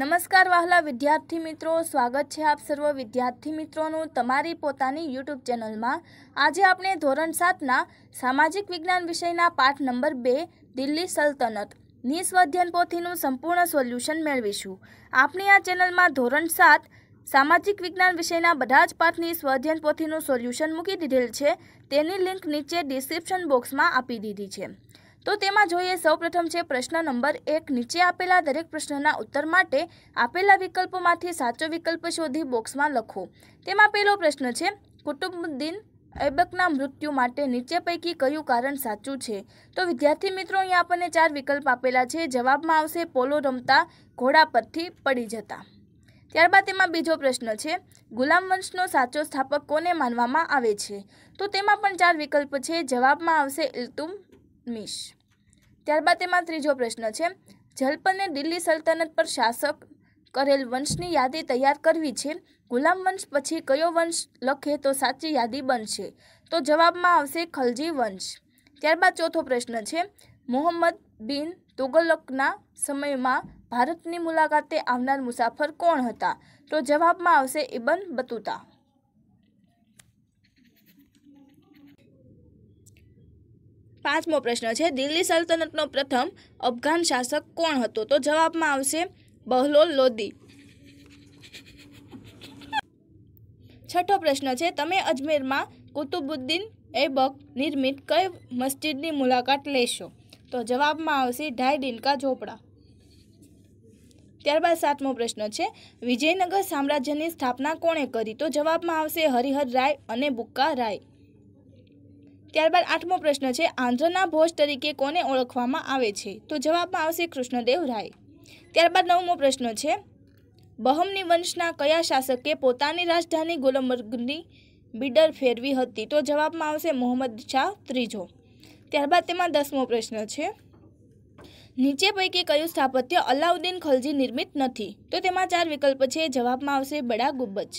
નમસ્કાર વહાલા વિદ્યાર્થી મિત્રો સ્વાગત છે આપ સર્વ વિદ્યાર્થી મિત્રોનું તમારી પોતાની યુટ્યુબ ચેનલમાં આજે આપણે ધોરણ સાતના સામાજિક વિજ્ઞાન વિષયના પાઠ નંબર બે દિલ્હી સલ્તનત નિસ્વધ્યન પોથીનું સંપૂર્ણ સોલ્યુશન મેળવીશું આપણી આ ચેનલમાં ધોરણ સાત સામાજિક વિજ્ઞાન વિષયના બધા જ પાઠની સ્વધ્યન પોથીનું સોલ્યુશન મૂકી દીધેલ છે તેની લિંક નીચે ડિસ્ક્રિપ્શન બોક્સમાં આપી દીધી છે તો તેમાં જોઈએ સૌપ્રથમ છે પ્રશ્ન નંબર એક નીચે આપેલા દરેક પ્રશ્નના ઉત્તર માટે આપેલા વિકલ્પોમાંથી સાચો વિકલ્પ શોધી બોક્સમાં લખો તેમાં પહેલો પ્રશ્ન છે કુટુંબુદ્દીન એબકના મૃત્યુ માટે નીચે પૈકી કયું કારણ સાચું છે તો વિદ્યાર્થી મિત્રો અહીંયા આપણને ચાર વિકલ્પ આપેલા છે જવાબમાં આવશે પોલો રમતા ઘોડા પરથી પડી જતા ત્યારબાદ તેમાં બીજો પ્રશ્ન છે ગુલામ વંશનો સાચો સ્થાપક કોને માનવામાં આવે છે તો તેમાં પણ ચાર વિકલ્પ છે જવાબમાં આવશે ઇલ્તુમ મિશ ત્યારબાદ તેમાં ત્રીજો પ્રશ્ન છે જલપને દિલ્હી સલ્તનત પર શાસક કરેલ વંશની યાદી તૈયાર કરવી છે ગુલામ વંશ પછી કયો વંશ લખે તો સાચી યાદી બનશે તો જવાબમાં આવશે ખલજી વંશ ત્યારબાદ ચોથો પ્રશ્ન છે મોહમ્મદ બિન તુગલકના સમયમાં ભારતની મુલાકાતે આવનાર મુસાફર કોણ હતા તો જવાબમાં આવશે ઇબન બતુતા પાંચમો પ્રશ્ન છે દિલ્હી સલ્તનતનો પ્રથમ અફઘાન શાસક કોણ હતો તો જવાબમાં આવશે બહલોલ લોદી છઠ્ઠો પ્રશ્ન છે તમે અજમેરમાં કુતુબુદ્દીન એબક નિર્મિત કઈ મસ્જિદની મુલાકાત લેશો તો જવાબમાં આવશે ઢાઈ દિનકા ઝોપડા ત્યારબાદ સાતમો પ્રશ્ન છે વિજયનગર સામ્રાજ્યની સ્થાપના કોણે કરી તો જવાબમાં આવશે હરિહર રાય અને બુક્કા રાય ત્યારબાદ આઠમો પ્રશ્ન છે આંધ્રના ભોજ તરીકે કોને ઓળખવામાં આવે છે તો જવાબમાં આવશે કૃષ્ણદેવ રાય ત્યારબાદ નવમો પ્રશ્ન છે બહમની વંશના કયા શાસકે પોતાની રાજધાની ગોલમર્ગની બિડર ફેરવી હતી તો જવાબમાં આવશે મોહમ્મદ શાહ ત્રીજો ત્યારબાદ તેમાં દસમો પ્રશ્ન છે નીચે પૈકી કયું સ્થાપત્ય અલાઉદ્દીન ખલજી નિર્મિત નથી તો તેમાં ચાર વિકલ્પ છે જવાબમાં આવશે બડા ગુબ્બજ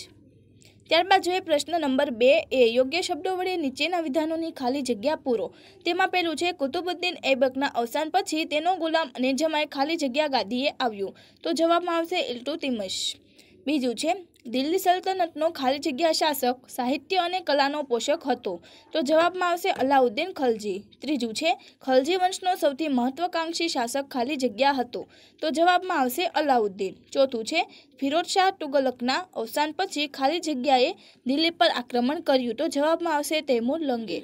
ત્યારબાદ જોઈએ પ્રશ્ન નંબર બે એ યોગ્ય શબ્દો વડે નીચેના વિધાનોની ખાલી જગ્યા પૂરો તેમાં પહેલું છે કુતુબુદ્દીન એબકના અવસાન પછી તેનો ગુલામ અને જમાએ ખાલી જગ્યા ગાદીએ આવ્યું તો જવાબમાં આવશે ઇલ્ટુ તિમશ બીજું છે દિલ્હી સલ્તનતનો ખાલી જગ્યા શાસક સાહિત્ય અને કલાનો પોષક હતો તો જવાબમાં આવશે અલાઉદ્દીન ખલજી ત્રીજું છે ખલજી વંશનો સૌથી મહત્વકાંક્ષી શાસક ખાલી જગ્યા હતો તો જવાબમાં આવશે અલાઉદ્દીન ચોથું છે ફિરોજ શાહ તુગલકના અવસાન પછી ખાલી જગ્યાએ દિલ્હી પર આક્રમણ કર્યું તો જવાબમાં આવશે તૈમૂર લંગે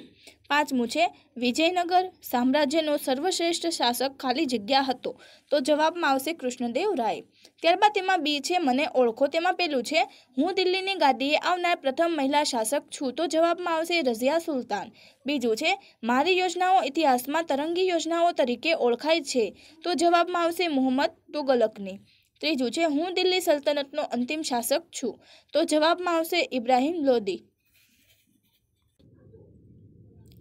પાંચમું છે વિજયનગર સામ્રાજ્યનો સર્વશ્રેષ્ઠ શાસક ખાલી જગ્યા હતો તો જવાબમાં આવશે કૃષ્ણદેવ રાય ત્યારબાદ તેમાં બી છે મને ઓળખો તેમાં પેલું છે હું દિલ્હીની ગાદીએ આવનાર પ્રથમ મહિલા શાસક છું તો જવાબમાં આવશે રઝિયા સુલતાન બીજું છે મારી યોજનાઓ ઇતિહાસમાં તરંગી યોજનાઓ તરીકે ઓળખાય છે તો જવાબમાં આવશે મોહમ્મદ તુગલકની ત્રીજું છે હું દિલ્હી સલ્તનતનો અંતિમ શાસક છું તો જવાબમાં આવશે ઇબ્રાહિમ લોદી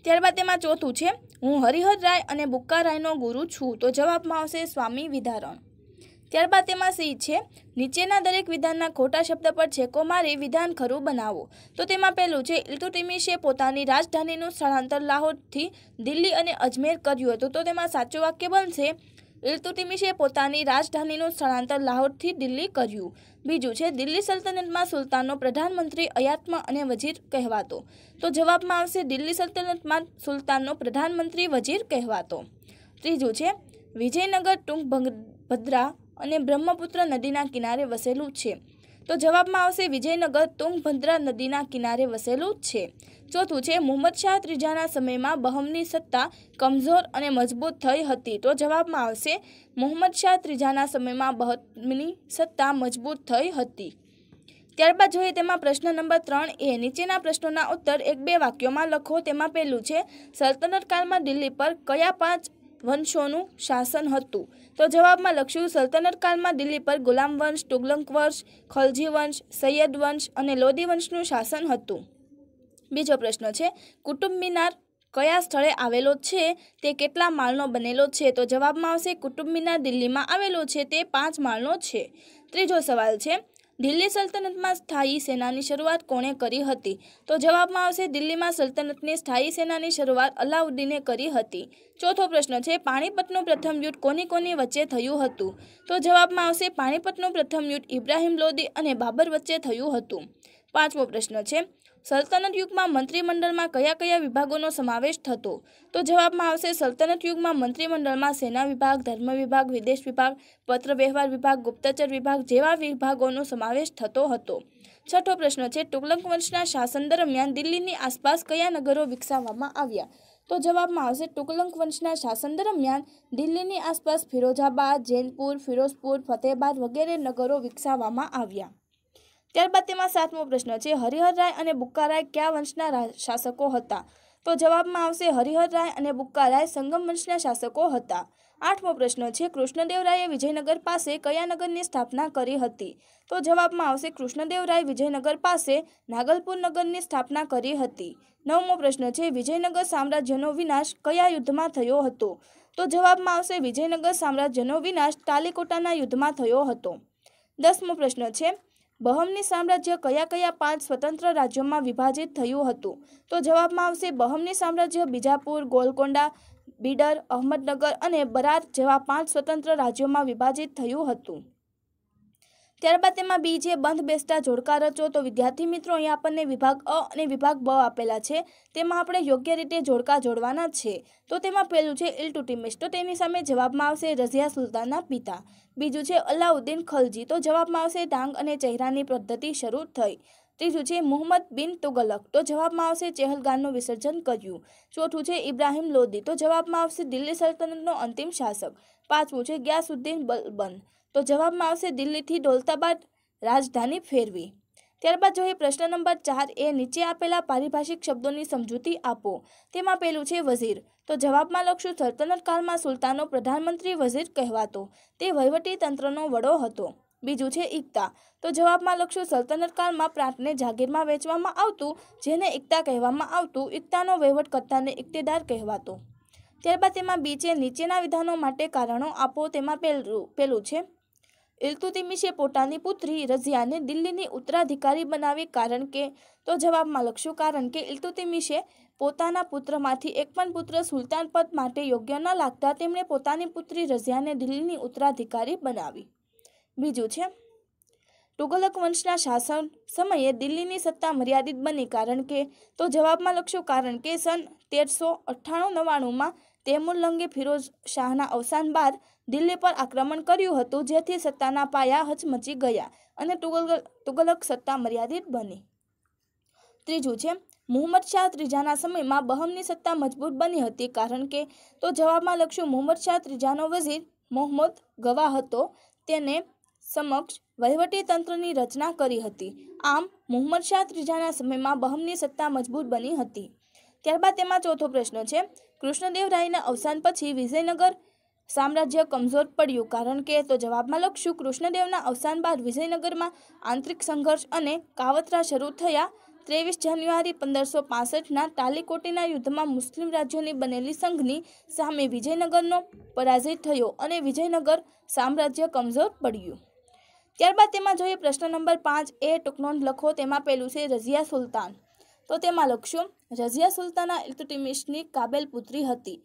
ત્યારબાદ તેમાં ચોથું છે હું હરિહર રાય અને બુક્કા રાયનો ગુરુ છું તો જવાબમાં આવશે સ્વામી વિધારણ ત્યારબાદ તેમાં સી છે નીચેના દરેક વિધાનના ખોટા શબ્દ પર છેકો મારી વિધાન ખરું બનાવો તો તેમાં પહેલું છે ઇલ્તુટિમિશે પોતાની રાજધાનીનું સ્થળાંતર લાહોરથી દિલ્હી અને અજમેર કર્યું હતું તો તેમાં સાચું વાક્ય બનશે ઇલતુતિમિશે પોતાની રાજધાનીનું સ્થળાંતર લાહોરથી દિલ્હી કર્યું બીજું છે દિલ્હી સલ્તનતમાં સુલતાનનો પ્રધાનમંત્રી અયાતમાં અને વજીર કહેવાતો તો જવાબમાં આવશે દિલ્હી સલ્તનતમાં સુલતાનનો પ્રધાનમંત્રી વજીર કહેવાતો ત્રીજું છે વિજયનગર ટુંક ભદ્રા અને બ્રહ્મપુત્ર નદીના કિનારે વસેલું છે તો જવાબમાં આવશે વિજયનગર તુંગભદ્રા નદીના કિનારે વસેલું છે ચોથું છે મોહમ્મદ શાહ ત્રીજાના સમયમાં બહમની સત્તા કમઝોર અને મજબૂત થઈ હતી તો જવાબમાં આવશે મોહમ્મદ શાહ ત્રીજાના સમયમાં બહમની સત્તા મજબૂત થઈ હતી ત્યારબાદ જોઈએ તેમાં પ્રશ્ન નંબર ત્રણ એ નીચેના પ્રશ્નોના ઉત્તર એક બે વાક્યોમાં લખો તેમાં પહેલું છે સલ્તનત કાળમાં દિલ્હી પર કયા પાંચ વંશોનું શાસન હતું તો જવાબમાં લખ્યું સલ્તનત કાળમાં દિલ્હી પર ગુલામ વંશ તુગલંક વંશ ખલજી વંશ સૈયદ વંશ અને લોદી વંશનું શાસન હતું બીજો પ્રશ્ન છે કુટુંબ મિનાર કયા સ્થળે આવેલો છે તે કેટલા માળનો બનેલો છે તો જવાબમાં આવશે કુટુંબ મિનાર દિલ્હીમાં આવેલો છે તે પાંચ માળનો છે ત્રીજો સવાલ છે દિલ્હી સલ્તનતમાં સ્થાયી સેનાની શરૂઆત કોણે કરી હતી તો જવાબમાં આવશે દિલ્હીમાં સલ્તનતની સ્થાયી સેનાની શરૂઆત અલાઉદ્દીને કરી હતી ચોથો પ્રશ્ન છે પાણીપતનું પ્રથમ યુદ્ધ કોની કોની વચ્ચે થયું હતું તો જવાબમાં આવશે પાણીપતનું પ્રથમ યુદ્ધ ઇબ્રાહિમ લોદી અને બાબર વચ્ચે થયું હતું પાંચમો પ્રશ્ન છે સલ્તનત યુગમાં મંત્રીમંડળમાં કયા કયા વિભાગોનો સમાવેશ થતો તો જવાબમાં આવશે સલ્તનત યુગમાં મંત્રીમંડળમાં સેના વિભાગ ધર્મ વિભાગ વિદેશ વિભાગ પત્ર વ્યવહાર વિભાગ ગુપ્તચર વિભાગ જેવા વિભાગોનો સમાવેશ થતો હતો છઠ્ઠો પ્રશ્ન છે તુગલક વંશના શાસન દરમિયાન દિલ્હીની આસપાસ કયા નગરો વિકસાવવામાં આવ્યા તો જવાબમાં આવશે ટુકલંક વંશના શાસન દરમિયાન દિલ્હીની આસપાસ ફિરોજાબાદ જૈનપુર ફિરોઝપુર ફતેહબાદ વગેરે નગરો વિકસાવવામાં આવ્યા ત્યારબાદ તેમાં સાતમો પ્રશ્ન છે હરિહર રાય અને બુક્કારાય કયા વંશના શાસકો હતા તો જવાબમાં આવશે હરિહર રાય અને બુક્કારાય સંગમ વંશના શાસકો હતા આઠમો પ્રશ્ન છે કૃષ્ણદેવરાયે વિજયનગર પાસે કયા નગરની સ્થાપના કરી હતી તો જવાબમાં આવશે કૃષ્ણદેવરાય વિજયનગર પાસે નાગલપુર નગરની સ્થાપના કરી હતી નવમો પ્રશ્ન છે વિજયનગર સામ્રાજ્યનો વિનાશ કયા યુદ્ધમાં થયો હતો તો જવાબમાં આવશે વિજયનગર સામ્રાજ્યનો વિનાશ તાલીકોટાના યુદ્ધમાં થયો હતો દસમો પ્રશ્ન છે બહમની સામ્રાજ્ય કયા કયા પાંચ સ્વતંત્ર રાજ્યોમાં વિભાજિત થયું હતું તો જવાબમાં આવશે બહમની સામ્રાજ્ય બીજાપુર ગોલકોંડા બીડર અહમદનગર અને બરાર જેવા પાંચ સ્વતંત્ર રાજ્યોમાં વિભાજિત થયું હતું ત્યારબાદ તેમાં બી જે બંધ બેસતા જોડકા રચો તો વિદ્યાર્થી મિત્રો અહીંયા આપણને વિભાગ અ અને વિભાગ બ આપેલા છે તેમાં આપણે યોગ્ય રીતે જોડકા જોડવાના છે તો તેમાં પહેલું છે ઇલ ટુટીમિશ તો તેની સામે જવાબમાં આવશે રઝિયા સુલતાનના પિતા બીજું છે અલ્લાઉદ્દીન ખલજી તો જવાબમાં આવશે ટાંગ અને ચહેરાની પદ્ધતિ શરૂ થઈ ત્રીજું છે મોહમ્મદ બિન તુગલક તો જવાબમાં આવશે ચેહલગાનનું વિસર્જન કર્યું ચોથું છે ઇબ્રાહિમ લોદી તો જવાબમાં આવશે દિલ્હી સલ્તનતનો અંતિમ શાસક પાંચમું છે ગ્યાસુદ્દીન બલબન તો જવાબમાં આવશે દિલ્હીથી દોલતાબાદ રાજધાની ફેરવી ત્યારબાદ જોઈએ પ્રશ્ન નંબર ચાર એ નીચે આપેલા પારિભાષિક શબ્દોની સમજૂતી આપો તેમાં પહેલું છે વઝીર તો જવાબમાં લખશું સલ્તનત કાળમાં સુલતાનો પ્રધાનમંત્રી વઝીર કહેવાતો તે વહીવટી તંત્રનો વડો હતો બીજું છે એકતા તો જવાબમાં લખશું સલ્તનત કાળમાં પ્રાંતને જાગીરમાં વેચવામાં આવતું જેને એકતા કહેવામાં આવતું એકતાનો કરતાને ઇક્તેદાર કહેવાતો ત્યારબાદ તેમાં બીચે નીચેના વિધાનો માટે કારણો આપો તેમાં પહેલું પહેલું છે ઇલતુતિમિશે પોતાની પુત્રી રઝિયાને દિલ્હીની ઉત્તરાધિકારી બનાવી કારણ કે તો જવાબમાં લખશો કારણ કે ઇલતુતિમિશે પોતાના પુત્રમાંથી એક પણ પુત્ર સુલતાન પદ માટે યોગ્ય ન લાગતા તેમણે પોતાની પુત્રી રઝિયાને દિલ્હીની ઉત્તરાધિકારી બનાવી બીજું છે તુગલક વંશના શાસન સમયે દિલ્હીની સત્તા મર્યાદિત બની કારણ કે તો જવાબમાં લખશો કારણ કે સન તેરસો અઠ્ઠાણું નવ્વાણુંમાં તૈમુર લંગે ફિરોઝ શાહના અવસાન બાદ દિલ્હી પર આક્રમણ કર્યું હતું જેથી સત્તાના પાયા હચમચી ગયા અને તુગલ તુગલક સત્તા મર્યાદિત બની ત્રીજું છે મોહમ્મદ શાહ ત્રીજાના સમયમાં બહમની સત્તા મજબૂત બની હતી કારણ કે તો જવાબમાં લખ્યું મોહમ્મદ શાહ ત્રીજાનો વઝીર મોહમ્મદ ગવા હતો તેને સમક્ષ વહીવટી તંત્રની રચના કરી હતી આમ મોહમ્મદ શાહ ત્રીજાના સમયમાં બહમની સત્તા મજબૂત બની હતી ત્યારબાદ તેમાં ચોથો પ્રશ્ન છે કૃષ્ણદેવ રાયના અવસાન પછી વિજયનગર સામ્રાજ્ય કમઝોર પડ્યું કારણ કે તો જવાબમાં લખશું કૃષ્ણદેવના અવસાન બાદ વિજયનગરમાં આંતરિક સંઘર્ષ અને કાવતરા શરૂ થયા ત્રેવીસ જાન્યુઆરી પંદરસો પાસઠના તાલીકોટીના યુદ્ધમાં મુસ્લિમ રાજ્યોની બનેલી સંઘની સામે વિજયનગરનો પરાજય થયો અને વિજયનગર સામ્રાજ્ય કમઝોર પડ્યું ત્યારબાદ તેમાં જોઈએ પ્રશ્ન નંબર પાંચ એ ટૂંકનોંધ લખો તેમાં પહેલું છે રઝિયા સુલતાન તો તેમાં લખશો રઝિયા સુલતાના ઇલ્તુટિમિશની કાબેલ પુત્રી હતી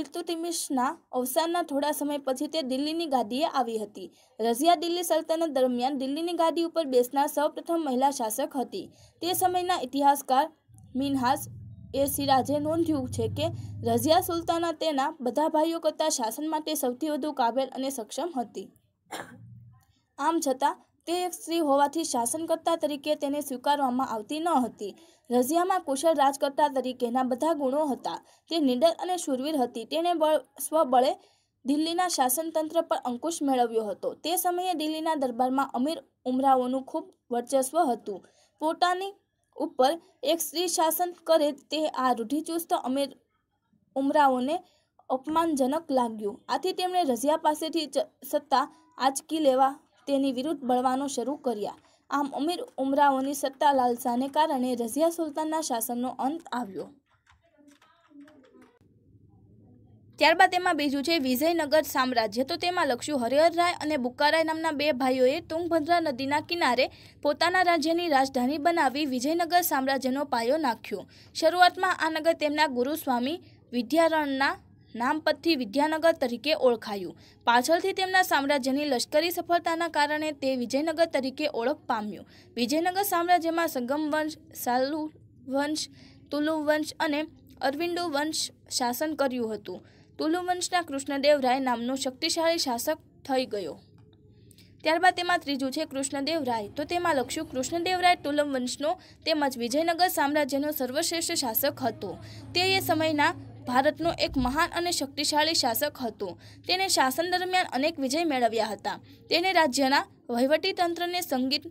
ઇર્તુતિમિશના અવસાનના થોડા સમય પછી તે દિલ્હીની ગાદીએ આવી હતી રઝિયા દિલ્હી સલ્તનત દરમિયાન દિલ્હીની ગાદી ઉપર બેસનાર સૌપ્રથમ મહિલા શાસક હતી તે સમયના ઇતિહાસકાર મિનહાસ એ સિરાજે નોંધ્યું છે કે રઝિયા સુલતાના તેના બધા ભાઈઓ કરતાં શાસન માટે સૌથી વધુ કાબેલ અને સક્ષમ હતી આમ છતાં તે એક સ્ત્રી હોવાથી શાસનકર્તા તરીકે તેને સ્વીકારવામાં આવતી ન હતી રઝિયામાં કુશળ રાજકર્તા તરીકેના બધા ગુણો હતા તે નિડર અને શૂરવીર હતી તેણે બળ સ્વબળે દિલ્હીના શાસનતંત્ર પર અંકુશ મેળવ્યો હતો તે સમયે દિલ્હીના દરબારમાં અમીર ઉમરાઓનું ખૂબ વર્ચસ્વ હતું પોતાની ઉપર એક સ્ત્રી શાસન કરે તે આ રૂઢિચુસ્ત અમીર ઉમરાઓને અપમાનજનક લાગ્યું આથી તેમણે રઝિયા પાસેથી સત્તા આંચકી લેવા તેની વિરુદ્ધ બળવાનો શરૂ કર્યા આમ અમીર ઉમરાઓની સત્તા લાલસાને કારણે રઝિયા સુલતાનના શાસનનો અંત આવ્યો ત્યારબાદ તેમાં બીજું છે વિજયનગર સામ્રાજ્ય તો તેમાં લખ્યું હરિહરરાય અને બુકારાય નામના બે ભાઈઓએ તુંગભદ્રા નદીના કિનારે પોતાના રાજ્યની રાજધાની બનાવી વિજયનગર સામ્રાજ્યનો પાયો નાખ્યો શરૂઆતમાં આ નગર તેમના ગુરુસ્વામી વિદ્યારણના નામ પરથી વિદ્યાનગર તરીકે ઓળખાયું પાછળથી તેમના સામ્રાજ્યની લશ્કરી સફળતાના કારણે તે વિજયનગર તરીકે ઓળખ પામ્યું વિજયનગર સામ્રાજ્યમાં સંગમ વંશ સાલુ વંશ તુલુ વંશ અને અરવિંદુ વંશ શાસન કર્યું હતું તુલુ વંશના કૃષ્ણદેવરાય નામનો શક્તિશાળી શાસક થઈ ગયો ત્યારબાદ તેમાં ત્રીજું છે કૃષ્ણદેવ રાય તો તેમાં લખ્યું કૃષ્ણદેવરાય તુલમ વંશનો તેમજ વિજયનગર સામ્રાજ્યનો સર્વશ્રેષ્ઠ શાસક હતો તે એ સમયના ભારતનો એક મહાન અને શક્તિશાળી શાસક હતો તેણે શાસન દરમિયાન અનેક વિજય મેળવ્યા હતા તેણે રાજ્યના વહીવટીતંત્રને સંગીત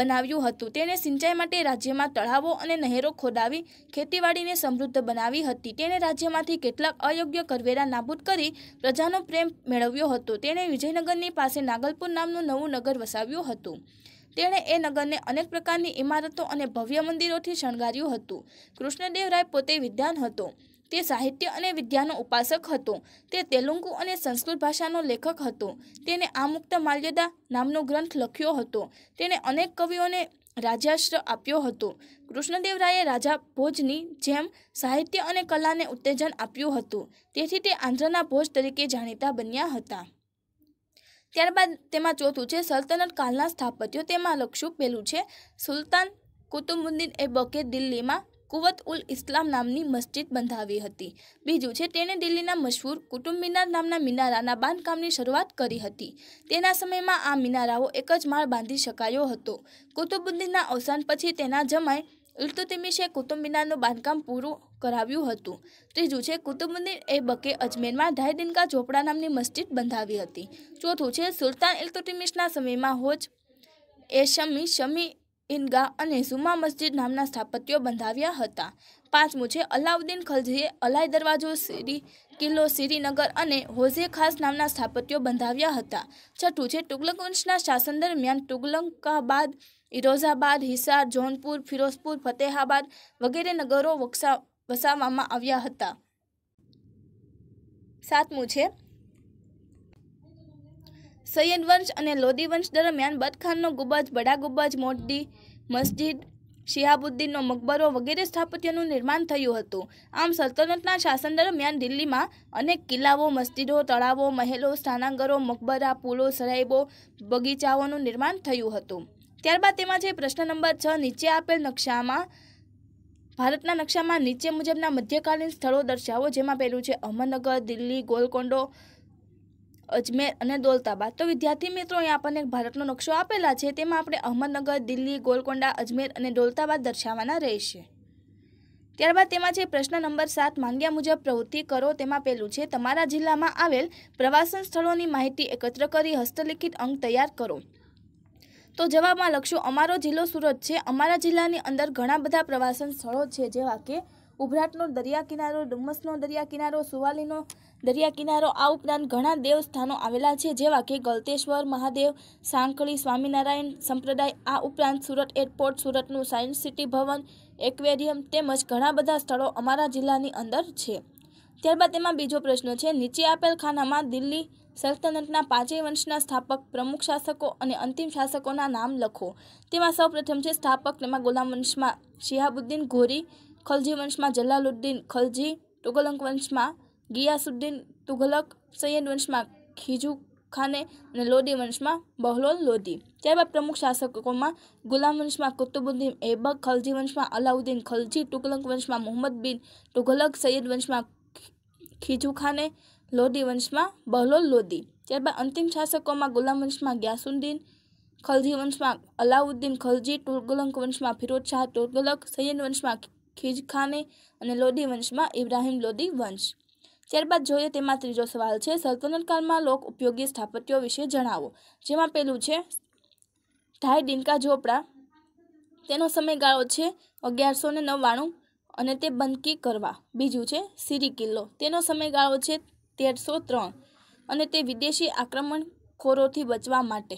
બનાવ્યું હતું તેણે સિંચાઈ માટે રાજ્યમાં તળાવો અને નહેરો ખોદાવી ખેતીવાડીને સમૃદ્ધ બનાવી હતી તેણે રાજ્યમાંથી કેટલાક અયોગ્ય કરવેરા નાબૂદ કરી પ્રજાનો પ્રેમ મેળવ્યો હતો તેણે વિજયનગરની પાસે નાગલપુર નામનું નવું નગર વસાવ્યું હતું તેણે એ નગરને અનેક પ્રકારની ઇમારતો અને ભવ્ય મંદિરોથી શણગાર્યું હતું કૃષ્ણદેવરાય પોતે વિદ્વાન હતો તે સાહિત્ય અને વિદ્યાનો ઉપાસક હતો તે તેલુગુ અને સંસ્કૃત ભાષાનો લેખક હતો તેને આમુક્ત માલ્યદા નામનો ગ્રંથ લખ્યો હતો તેણે અનેક કવિઓને રાજાશ્ર આપ્યો હતો કૃષ્ણદેવરાયે રાજા ભોજની જેમ સાહિત્ય અને કલાને ઉત્તેજન આપ્યું હતું તેથી તે આંધ્રના ભોજ તરીકે જાણીતા બન્યા હતા ત્યારબાદ તેમાં ચોથું છે સલ્તનત કાલના સ્થાપત્યો તેમાં લક્ષ્યું પેલું છે સુલતાન કુતુબુદ્દીન એ બકે દિલ્હીમાં કુવત ઉલ ઇસ્લામ નામની મસ્જિદ બંધાવી હતી બીજું છે તેણે દિલ્હીના મશહૂર કુટુંબ મિનાર નામના મિનારાના બાંધકામની શરૂઆત કરી હતી તેના સમયમાં આ મિનારાઓ એક જ માળ બાંધી શકાયો હતો કુતુબુદ્દીનના અવસાન પછી તેના જમાય ઇલ્તુતિમિશે કુતુબ મિનારનું બાંધકામ પૂરું કરાવ્યું હતું ત્રીજું છે કુતુબુદ્દીન એ બકે અજમેરમાં ઢાઈ દિનકા ઝોપડા નામની મસ્જિદ બંધાવી હતી ચોથું છે સુલતાન ઇલ્તુતિમિશના સમયમાં હોજ એ શમી શમી ઇન્ગા અને સુમા મસ્જિદ નામના સ્થાપત્યો બંધાવ્યા હતા પાંચમું છે અલાઉદ્દીન ખલજીએ અલાય દરવાજો સિરી કિલ્લો શ્રીનગર અને હોઝે ખાસ નામના સ્થાપત્યો બંધાવ્યા હતા છઠ્ઠું છે તુગલક વંશના શાસન દરમિયાન તુગલકાબાદ ઇરોઝાબાદ હિસાર જૌનપુર ફિરોઝપુર ફતેહાબાદ વગેરે નગરો વસાવવામાં આવ્યા હતા સાતમું છે સૈયદ વંશ અને લોદી વંશ દરમિયાન બદખાનનો ગુંબજ બડા ગુંબજ મોટી મસ્જિદ શિહાબુદ્દીનનો મકબરો વગેરે સ્થાપત્યનું નિર્માણ થયું હતું આમ સલ્તનતના શાસન દરમિયાન દિલ્હીમાં અનેક કિલ્લાઓ મસ્જિદો તળાવો મહેલો સ્થાનાંગરો મકબરા પુલો સરાઈબો બગીચાઓનું નિર્માણ થયું હતું ત્યારબાદ તેમાં છે પ્રશ્ન નંબર છ નીચે આપેલ નકશામાં ભારતના નકશામાં નીચે મુજબના મધ્યકાલીન સ્થળો દર્શાવો જેમાં પહેલું છે અહમદનગર દિલ્હી ગોલકોંડો અજમેર અને દોલતાબાદ તો વિદ્યાર્થી મિત્રો અહીં આપણને ભારતનો નકશો આપેલા છે તેમાં આપણે અહમદનગર દિલ્હી ગોલકોંડા અજમેર અને દોલતાબાદ દર્શાવવાના રહેશે ત્યારબાદ તેમાં છે પ્રશ્ન નંબર સાત માંગ્યા મુજબ પ્રવૃત્તિ કરો તેમાં પહેલું છે તમારા જિલ્લામાં આવેલ પ્રવાસન સ્થળોની માહિતી એકત્ર કરી હસ્તલિખિત અંક તૈયાર કરો તો જવાબમાં લખશું અમારો જિલ્લો સુરત છે અમારા જિલ્લાની અંદર ઘણા બધા પ્રવાસન સ્થળો છે જેવા કે ઉભરાટનો દરિયા કિનારો ડુમ્મસનો દરિયા કિનારો સુવાલીનો દરિયા કિનારો આ ઉપરાંત ઘણા દેવસ્થાનો આવેલા છે જેવા કે ગલતેશ્વર મહાદેવ સાંકળી સ્વામિનારાયણ સંપ્રદાય આ ઉપરાંત સુરત એરપોર્ટ સુરતનું સાયન્સ સિટી ભવન એક્વેરિયમ તેમજ ઘણા બધા સ્થળો અમારા જિલ્લાની અંદર છે ત્યારબાદ તેમાં બીજો પ્રશ્ન છે નીચે આપેલ ખાનામાં દિલ્હી સલ્તનતના પાંચેય વંશના સ્થાપક પ્રમુખ શાસકો અને અંતિમ શાસકોના નામ લખો તેમાં સૌપ્રથમ છે સ્થાપક તેમાં ગુલામ વંશમાં શિહાબુદ્દીન ઘોરી ખલજી વંશમાં જલાલુદ્દીન ખલજી ટુગલંક વંશમાં ગિયાસુદ્દીન તુઘલક સૈયદ વંશમાં ખીજુ ખાને અને લોદી વંશમાં બહલોલ લોદી ત્યારબાદ પ્રમુખ શાસકોમાં ગુલામ વંશમાં કુતુબુદ્દીન એબક ખલજી વંશમાં અલાઉદ્દીન ખલજી તુઘલક વંશમાં મોહમ્મદ બિન તુઘલક સૈયદ વંશમાં ખીજુ ખાને લોદી વંશમાં બહલોલ લોદી ત્યારબાદ અંતિમ શાસકોમાં ગુલામ વંશમાં ગ્યાસુદ્દીન ખલજી વંશમાં અલાઉદ્દીન ખલજી તુઘલક વંશમાં ફિરોજ શાહ તુઘલક સૈયદ વંશમાં ખીજ ખાને અને લોદી વંશમાં ઇબ્રાહિમ લોદી વંશ ત્યારબાદ જોઈએ તેમાં ત્રીજો સવાલ છે સલ્તનતકાળમાં લોક ઉપયોગી સ્થાપત્યો વિશે જણાવો જેમાં પહેલું છે ઢાઈ ડિનકા ઝોપડા તેનો સમયગાળો છે અગિયારસો ને નવ્વાણું અને તે બંદકી કરવા બીજું છે સિરી કિલ્લો તેનો સમયગાળો છે તેરસો ત્રણ અને તે વિદેશી આક્રમણખોરોથી બચવા માટે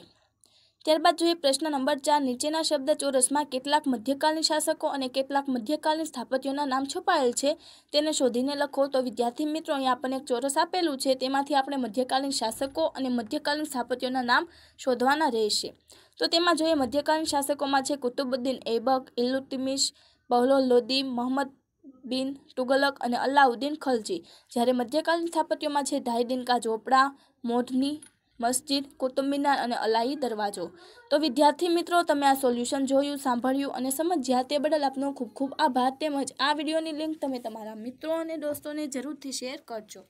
ત્યારબાદ જોઈએ પ્રશ્ન નંબર ચાર નીચેના શબ્દ ચોરસમાં કેટલાક મધ્યકાલીન શાસકો અને કેટલાક મધ્યકાલીન સ્થાપત્યોના નામ છુપાયેલ છે તેને શોધીને લખો તો વિદ્યાર્થી મિત્રો અહીં આપણને એક ચોરસ આપેલું છે તેમાંથી આપણે મધ્યકાલીન શાસકો અને મધ્યકાલીન સ્થાપત્યોના નામ શોધવાના રહેશે તો તેમાં જોઈએ મધ્યકાલીન શાસકોમાં છે કુતુબુદ્દીન એબક ઇલુતમિશ બહલોલ લોદી મોહમ્મદ બિન તુગલક અને અલ્લાઉદ્દીન ખલજી જ્યારે મધ્યકાલીન સ્થાપત્યોમાં છે દાહિદીન કા ચોપડા મોઢની મસ્જિદ કુતુબમિનાર અને અલાઈ દરવાજો તો વિદ્યાર્થી મિત્રો તમે આ સોલ્યુશન જોયું સાંભળ્યું અને સમજ્યા તે બદલ આપનો ખૂબ ખૂબ આભાર તેમજ આ વિડીયોની લિંક તમે તમારા મિત્રો અને દોસ્તોને જરૂરથી શેર કરજો